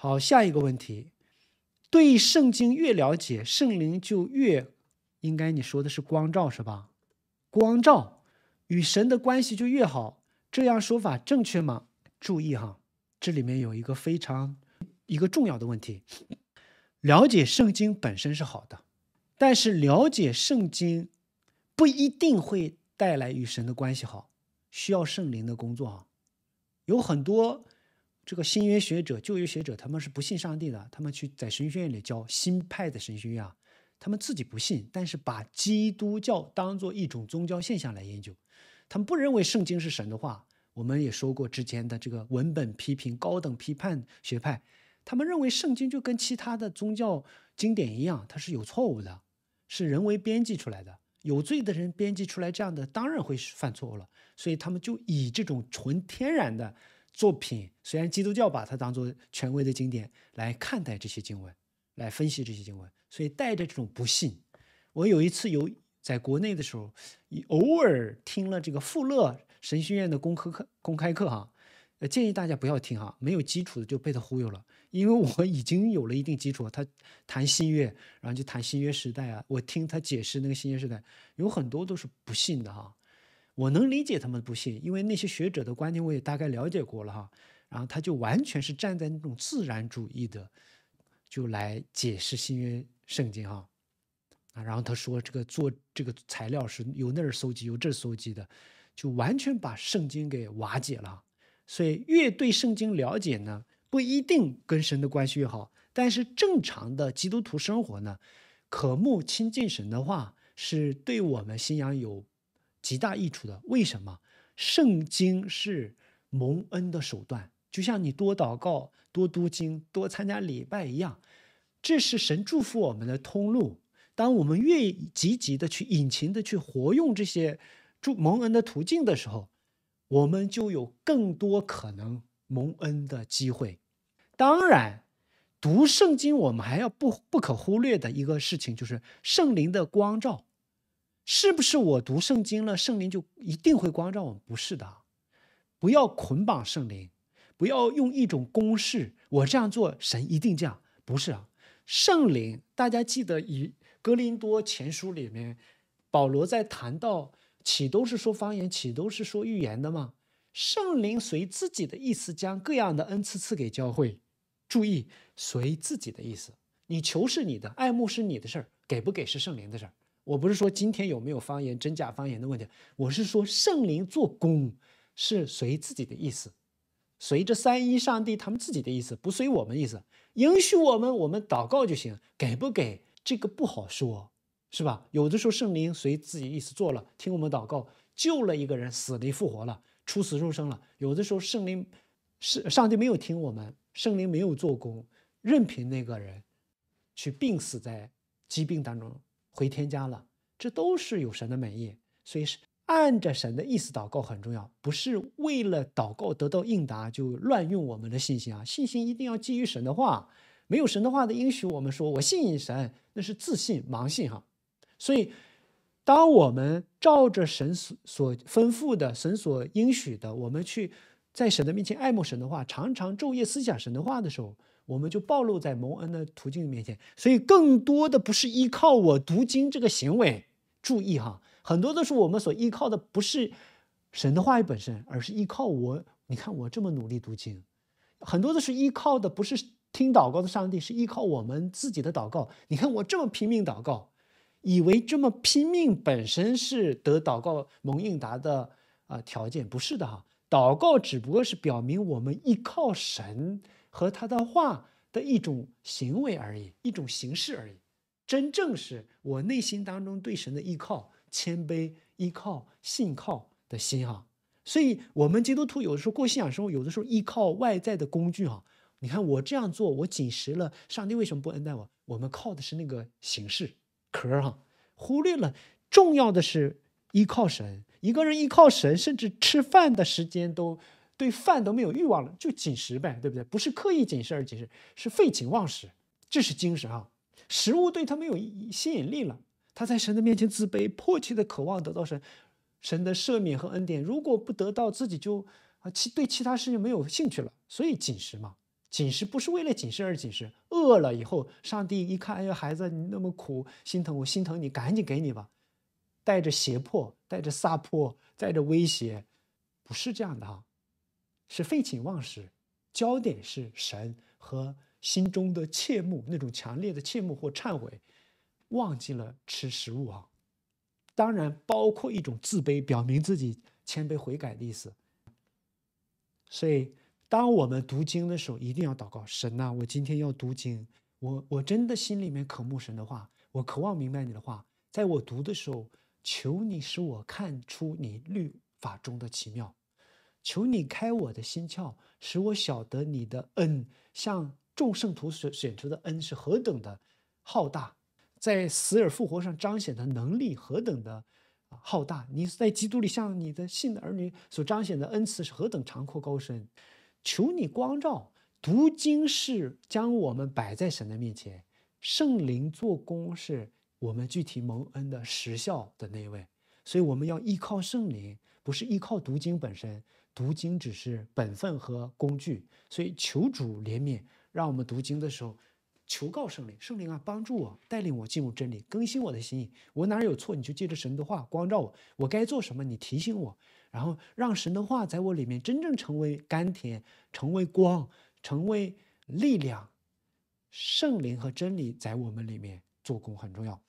好，下一个问题，对圣经越了解，圣灵就越应该你说的是光照是吧？光照与神的关系就越好，这样说法正确吗？注意哈，这里面有一个非常一个重要的问题，了解圣经本身是好的，但是了解圣经不一定会带来与神的关系好，需要圣灵的工作啊，有很多。这个新约学者、旧约学者，他们是不信上帝的。他们去在神学院里教新派的神学院，他们自己不信，但是把基督教当做一种宗教现象来研究。他们不认为圣经是神的话。我们也说过之前的这个文本批评、高等批判学派，他们认为圣经就跟其他的宗教经典一样，它是有错误的，是人为编辑出来的。有罪的人编辑出来这样的，当然会犯错误了。所以他们就以这种纯天然的。作品虽然基督教把它当做权威的经典来看待这些经文，来分析这些经文，所以带着这种不信。我有一次有在国内的时候，偶尔听了这个富勒神学院的公开课，公开课哈，建议大家不要听哈，没有基础的就被他忽悠了。因为我已经有了一定基础，他谈新约，然后就谈新约时代啊，我听他解释那个新约时代，有很多都是不信的哈。我能理解他们不信，因为那些学者的观点我也大概了解过了哈。然后他就完全是站在那种自然主义的，就来解释新约圣经哈。啊，然后他说这个做这个材料是由那儿搜集，由这搜集的，就完全把圣经给瓦解了。所以越对圣经了解呢，不一定跟神的关系越好。但是正常的基督徒生活呢，渴慕亲近神的话，是对我们信仰有。极大益处的，为什么？圣经是蒙恩的手段，就像你多祷告、多读经、多参加礼拜一样，这是神祝福我们的通路。当我们越积极的去、殷勤的去活用这些助蒙恩的途径的时候，我们就有更多可能蒙恩的机会。当然，读圣经我们还要不不可忽略的一个事情，就是圣灵的光照。是不是我读圣经了，圣灵就一定会光照我？不是的，不要捆绑圣灵，不要用一种公式。我这样做，神一定这样？不是啊。圣灵，大家记得以哥林多前书里面，保罗在谈到岂都是说方言，岂都是说预言的吗？圣灵随自己的意思将各样的恩赐赐给教会。注意，随自己的意思。你求是你的，爱慕是你的事儿，给不给是圣灵的事儿。我不是说今天有没有方言，真假方言的问题，我是说圣灵做工是随自己的意思，随着三一上帝他们自己的意思，不随我们意思，允许我们，我们祷告就行，给不给这个不好说，是吧？有的时候圣灵随自己意思做了，听我们祷告，救了一个人，死里复活了，出死入生了；有的时候圣灵是上帝没有听我们，圣灵没有做工，任凭那个人去病死在疾病当中。回天家了，这都是有神的美意，所以是按着神的意思祷告很重要。不是为了祷告得到应答就乱用我们的信心啊！信心一定要基于神的话，没有神的话的应许，我们说我信神，那是自信、盲信哈。所以，当我们照着神所所吩咐的、神所应许的，我们去在神的面前爱慕神的话，常常昼夜思想神的话的时候。我们就暴露在蒙恩的途径面前，所以更多的不是依靠我读经这个行为。注意哈，很多都是我们所依靠的不是神的话语本身，而是依靠我。你看我这么努力读经，很多都是依靠的不是听祷告的上帝，是依靠我们自己的祷告。你看我这么拼命祷告，以为这么拼命本身是得祷告蒙应答的啊条件，不是的哈。祷告只不过是表明我们依靠神。和他的话的一种行为而已，一种形式而已。真正是我内心当中对神的依靠、谦卑、依靠、信靠的心哈。所以，我们基督徒有的时候过信仰生活，有的时候依靠外在的工具哈。你看我这样做，我紧实了，上帝为什么不恩待我？我们靠的是那个形式壳哈，忽略了重要的是依靠神。一个人依靠神，甚至吃饭的时间都。对饭都没有欲望了，就紧食呗，对不对？不是刻意紧食而紧食，是废寝忘食，这是精神啊。食物对他没有吸引力了，他在神的面前自卑，迫切的渴望得到神神的赦免和恩典。如果不得到，自己就啊，其对其他事情没有兴趣了。所以紧食嘛，紧食不是为了紧食而紧食，饿了以后，上帝一看，哎呀，孩子你那么苦，心疼我心疼你，赶紧给你吧，带着胁迫，带着撒泼，带着威胁，不是这样的哈。是废寝忘食，焦点是神和心中的切慕，那种强烈的切慕或忏悔，忘记了吃食物啊。当然，包括一种自卑，表明自己谦卑悔改的意思。所以，当我们读经的时候，一定要祷告神呐！我今天要读经，我我真的心里面渴慕神的话，我渴望明白你的话。在我读的时候，求你使我看出你律法中的奇妙。求你开我的心窍，使我晓得你的恩，像众圣徒所选出的恩是何等的浩大，在死而复活上彰显的能力何等的浩大。你在基督里向你的信的儿女所彰显的恩赐是何等长阔高深。求你光照，读经是将我们摆在神的面前，圣灵做工是我们具体蒙恩的实效的那位，所以我们要依靠圣灵。不是依靠读经本身，读经只是本分和工具。所以求主怜悯，让我们读经的时候，求告圣灵，圣灵啊，帮助我，带领我进入真理，更新我的心意。我哪有错，你就借着神的话光照我。我该做什么，你提醒我。然后让神的话在我里面真正成为甘甜，成为光，成为力量。圣灵和真理在我们里面做工很重要。